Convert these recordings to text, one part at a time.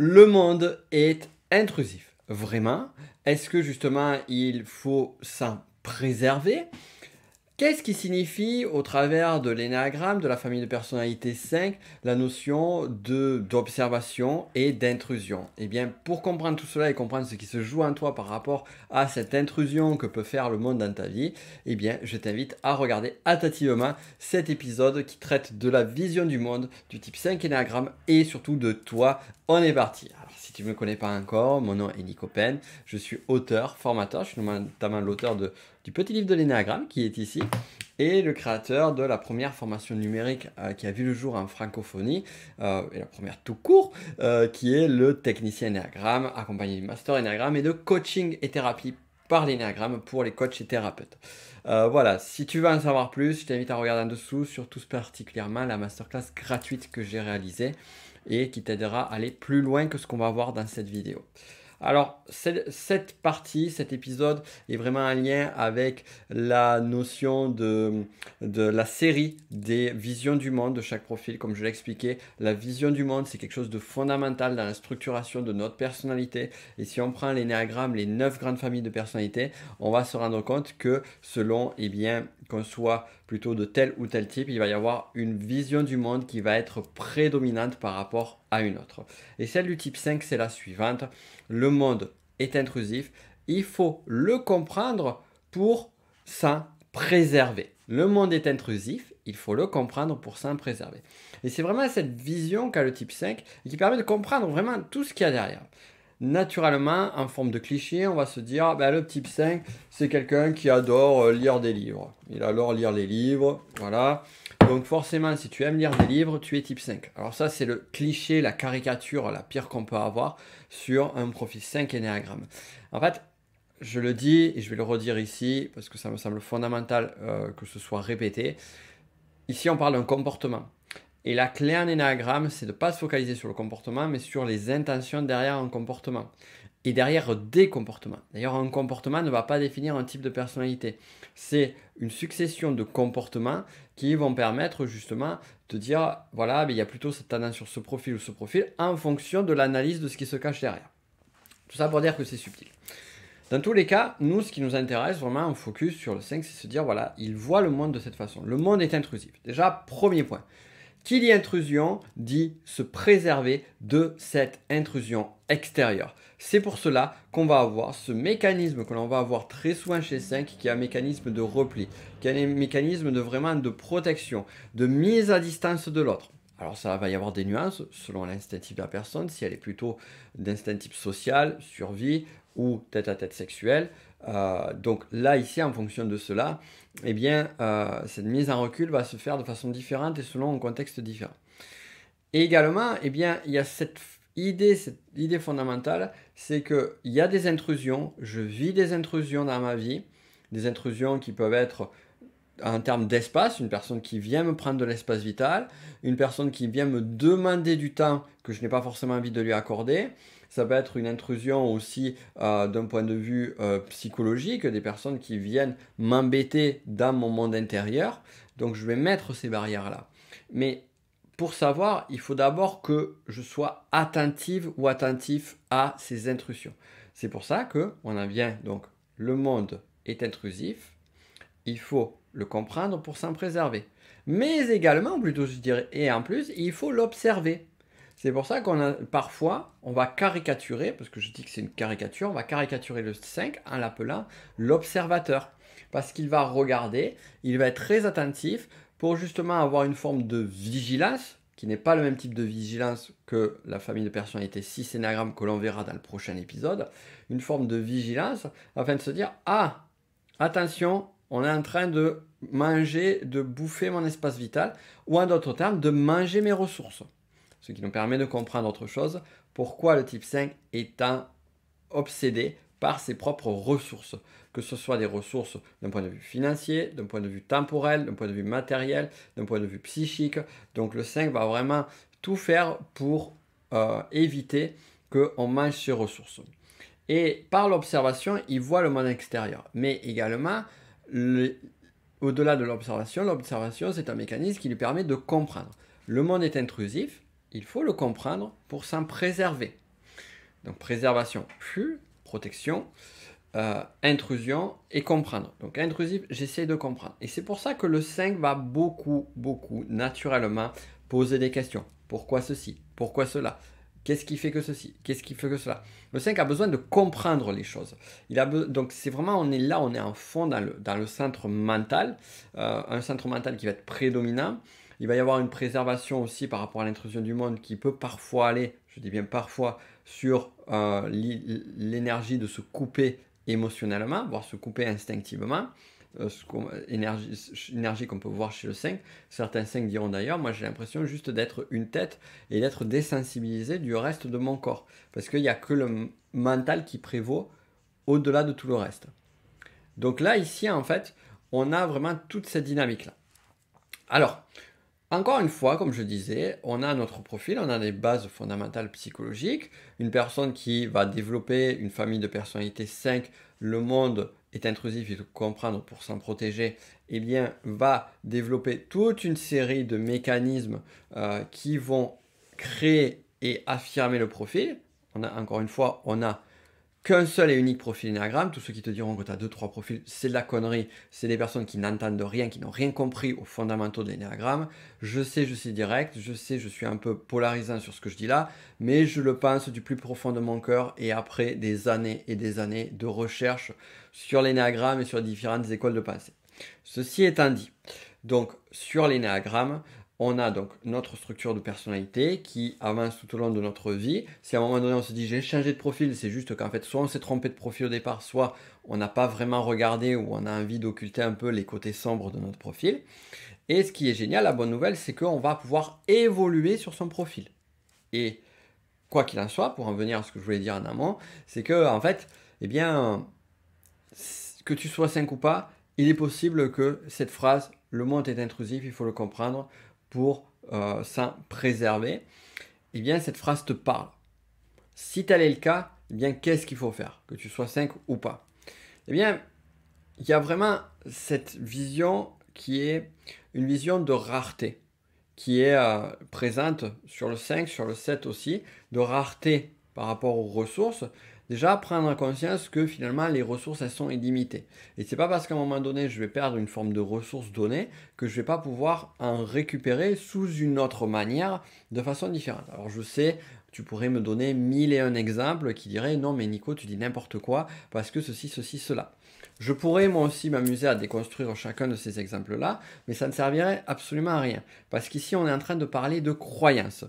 le monde est intrusif. Vraiment Est-ce que justement il faut s'en préserver Qu'est-ce qui signifie, au travers de l'énéagramme de la famille de personnalité 5, la notion d'observation et d'intrusion Eh bien, pour comprendre tout cela et comprendre ce qui se joue en toi par rapport à cette intrusion que peut faire le monde dans ta vie, eh bien, je t'invite à regarder attentivement cet épisode qui traite de la vision du monde du type 5 énéagramme et surtout de toi. On est parti Alors, si tu ne me connais pas encore, mon nom est Nico Pen, je suis auteur, formateur, je suis notamment l'auteur du petit livre de l'énéagramme qui est ici et le créateur de la première formation numérique euh, qui a vu le jour en francophonie, euh, et la première tout court, euh, qui est le technicien Enneagramme, accompagné du master Enneagramme et de coaching et thérapie par l'Enneagram pour les coachs et thérapeutes. voilà, si tu veux en savoir plus, je t'invite à regarder en dessous, sur surtout particulièrement la masterclass gratuite que j'ai réalisée et qui t'aidera à aller plus loin que ce qu'on va voir dans cette vidéo. Alors, cette partie, cet épisode est vraiment en lien avec la notion de, la série des visions du monde de chaque profil. Comme je l'ai expliqué, la vision du monde, c'est quelque chose de fondamental dans la structuration de notre personnalité. Et si on prend l'énéagramme, les neuf grandes familles de personnalités, on va se rendre compte que selon, eh bien, qu'on soit plutôt de tel ou tel type, il va y avoir une vision du monde qui va être prédominante par rapport à une autre. Et celle du type 5, c'est la suivante. Le monde est intrusif, il faut le comprendre pour s'en préserver. Le monde est intrusif, il faut le comprendre pour s'en préserver. Et c'est vraiment cette vision qu'a le type 5 qui permet de comprendre vraiment tout ce qu'il y a derrière naturellement, en forme de cliché, on va se dire ah, ben, le type 5, c'est quelqu'un qui adore euh, lire des livres. Il adore lire les livres, voilà. Donc forcément, si tu aimes lire des livres, tu es type 5. Alors ça, c'est le cliché, la caricature, la pire qu'on peut avoir sur un profil 5 énéagramme. En fait, je le dis et je vais le redire ici parce que ça me semble fondamental euh, que ce soit répété. Ici, on parle d'un comportement. Et la clé en énagramme, c'est de ne pas se focaliser sur le comportement, mais sur les intentions derrière un comportement. Et derrière des comportements. D'ailleurs, un comportement ne va pas définir un type de personnalité. C'est une succession de comportements qui vont permettre justement de dire, voilà, mais ben, il y a plutôt cette tendance sur ce profil ou ce profil, en fonction de l'analyse de ce qui se cache derrière. Tout ça pour dire que c'est subtil. Dans tous les cas, nous, ce qui nous intéresse vraiment, on focus sur le 5, c'est se dire, voilà, il voit le monde de cette façon. Le monde est intrusif. Déjà, premier point. Qui dit intrusion dit se préserver de cette intrusion extérieure. C'est pour cela qu'on va avoir ce mécanisme que l'on va avoir très souvent chez 5 qui est un mécanisme de repli, qui est un mécanisme de vraiment de protection, de mise à distance de l'autre. Alors ça va y avoir des nuances selon l'instinct type de la personne, si elle est plutôt d'instinct type social, survie ou tête-à-tête sexuelle. Euh, donc là, ici, en fonction de cela, eh bien, euh, cette mise en recul va se faire de façon différente et selon un contexte différent. Et également, eh bien, il y a cette idée, cette idée fondamentale, c'est qu'il y a des intrusions, je vis des intrusions dans ma vie, des intrusions qui peuvent être en termes d'espace, une personne qui vient me prendre de l'espace vital, une personne qui vient me demander du temps que je n'ai pas forcément envie de lui accorder, ça peut être une intrusion aussi euh, d'un point de vue euh, psychologique, des personnes qui viennent m'embêter dans mon monde intérieur. Donc je vais mettre ces barrières-là. Mais pour savoir, il faut d'abord que je sois attentive ou attentif à ces intrusions. C'est pour ça que on en vient donc le monde est intrusif, il faut le comprendre pour s'en préserver. Mais également, plutôt je dirais, et en plus, il faut l'observer. C'est pour ça qu'on a parfois, on va caricaturer, parce que je dis que c'est une caricature, on va caricaturer le 5 en l'appelant l'observateur. Parce qu'il va regarder, il va être très attentif pour justement avoir une forme de vigilance, qui n'est pas le même type de vigilance que la famille de personnalité 6 énagrammes que l'on verra dans le prochain épisode, une forme de vigilance afin de se dire Ah, attention, on est en train de manger, de bouffer mon espace vital, ou en d'autres termes, de manger mes ressources ce qui nous permet de comprendre autre chose, pourquoi le type 5 est obsédé par ses propres ressources, que ce soit des ressources d'un point de vue financier, d'un point de vue temporel, d'un point de vue matériel, d'un point de vue psychique. Donc le 5 va vraiment tout faire pour euh, éviter qu'on mange ses ressources. Et par l'observation, il voit le monde extérieur. Mais également, au-delà de l'observation, l'observation, c'est un mécanisme qui lui permet de comprendre. Le monde est intrusif, il faut le comprendre pour s'en préserver. Donc préservation, plus, protection, euh, intrusion et comprendre. Donc intrusif, j'essaie de comprendre. Et c'est pour ça que le 5 va beaucoup, beaucoup, naturellement poser des questions. Pourquoi ceci Pourquoi cela Qu'est-ce qui fait que ceci Qu'est-ce qui fait que cela Le 5 a besoin de comprendre les choses. Il a Donc c'est vraiment, on est là, on est en fond dans le, centre mental, euh, un centre mental qui va être prédominant. Il va y avoir une préservation aussi par rapport à l'intrusion du monde qui peut parfois aller, je dis bien parfois, sur euh, l'énergie de se couper émotionnellement, voire se couper instinctivement. Euh, énergie, énergie qu'on peut voir chez le 5. Certains 5 diront d'ailleurs, moi j'ai l'impression juste d'être une tête et d'être désensibilisé du reste de mon corps. Parce qu'il n'y a que le mental qui prévaut au-delà de tout le reste. Donc là, ici, en fait, on a vraiment toute cette dynamique-là. Alors, encore une fois, comme je disais, on a notre profil, on a des bases fondamentales psychologiques. Une personne qui va développer une famille de personnalité 5, le monde est intrusif, il faut comprendre pour s'en protéger, eh bien, va développer toute une série de mécanismes euh, qui vont créer et affirmer le profil. On a encore une fois, on a qu'un seul et unique profil Enneagramme. Tous ceux qui te diront que tu as 2-3 profils, c'est de la connerie. C'est des personnes qui n'entendent rien, qui n'ont rien compris aux fondamentaux de l'énéagramme, Je sais, je suis direct, je sais, je suis un peu polarisant sur ce que je dis là, mais je le pense du plus profond de mon cœur et après des années et des années de recherche sur l'énéagramme et sur différentes écoles de pensée. Ceci étant dit, donc sur l'énéagramme, on a donc notre structure de personnalité qui avance tout au long de notre vie. Si à un moment donné on se dit j'ai changé de profil, c'est juste qu'en fait soit on s'est trompé de profil au départ, soit on n'a pas vraiment regardé ou on a envie d'occulter un peu les côtés sombres de notre profil. Et ce qui est génial, la bonne nouvelle, c'est qu'on va pouvoir évoluer sur son profil. Et quoi qu'il en soit, pour en venir à ce que je voulais dire en amont, c'est que en fait, eh bien, que tu sois 5 ou pas, il est possible que cette phrase, le monde est intrusif, il faut le comprendre, pour euh, s'en préserver, eh bien cette phrase te parle. Si tel est le cas, eh bien qu'est-ce qu'il faut faire, que tu sois 5 ou pas Eh bien, il y a vraiment cette vision qui est une vision de rareté, qui est euh, présente sur le 5, sur le 7 aussi, de rareté par rapport aux ressources, Déjà, prendre conscience que finalement les ressources elles sont illimitées. Et c'est pas parce qu'à un moment donné je vais perdre une forme de ressource donnée que je vais pas pouvoir en récupérer sous une autre manière de façon différente. Alors je sais, tu pourrais me donner mille et un exemples qui diraient non mais Nico tu dis n'importe quoi parce que ceci, ceci, cela. Je pourrais moi aussi m'amuser à déconstruire chacun de ces exemples-là, mais ça ne servirait absolument à rien. Parce qu'ici on est en train de parler de croyances.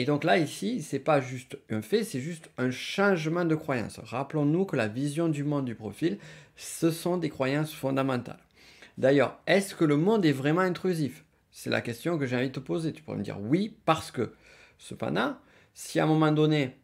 Et donc là, ici, ce n'est pas juste un fait, c'est juste un changement de croyance. Rappelons-nous que la vision du monde du profil, ce sont des croyances fondamentales. D'ailleurs, est-ce que le monde est vraiment intrusif C'est la question que j'ai envie de te poser. Tu pourrais me dire oui, parce que. Cependant, si à un moment donné,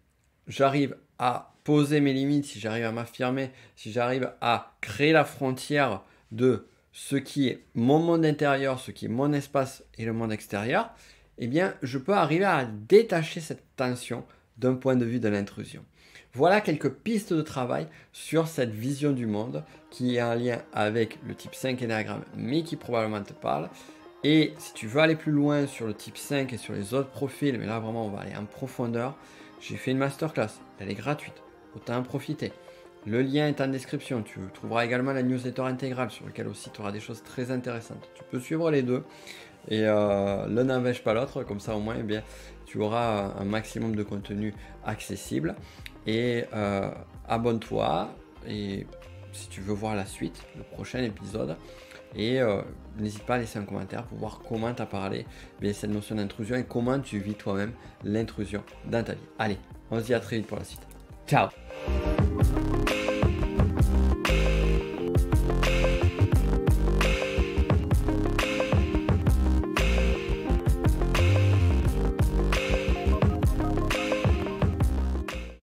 j'arrive à poser mes limites, si j'arrive à m'affirmer, si j'arrive à créer la frontière de ce qui est mon monde intérieur, ce qui est mon espace et le monde extérieur, eh bien, je peux arriver à détacher cette tension d'un point de vue de l'intrusion. Voilà quelques pistes de travail sur cette vision du monde qui est en lien avec le type 5 énagramme, mais qui probablement te parle. Et si tu veux aller plus loin sur le type 5 et sur les autres profils, mais là vraiment on va aller en profondeur, j'ai fait une masterclass, elle est gratuite, autant en profiter. Le lien est en description, tu trouveras également la newsletter intégrale sur laquelle aussi tu auras des choses très intéressantes. Tu peux suivre les deux et euh, l'un n'empêche pas l'autre, comme ça au moins eh bien, tu auras un maximum de contenu accessible. Et euh, abonne-toi, et si tu veux voir la suite, le prochain épisode, et euh, n'hésite pas à laisser un commentaire pour voir comment tu as parlé de eh cette notion d'intrusion et comment tu vis toi-même l'intrusion dans ta vie. Allez, on se dit à très vite pour la suite. Ciao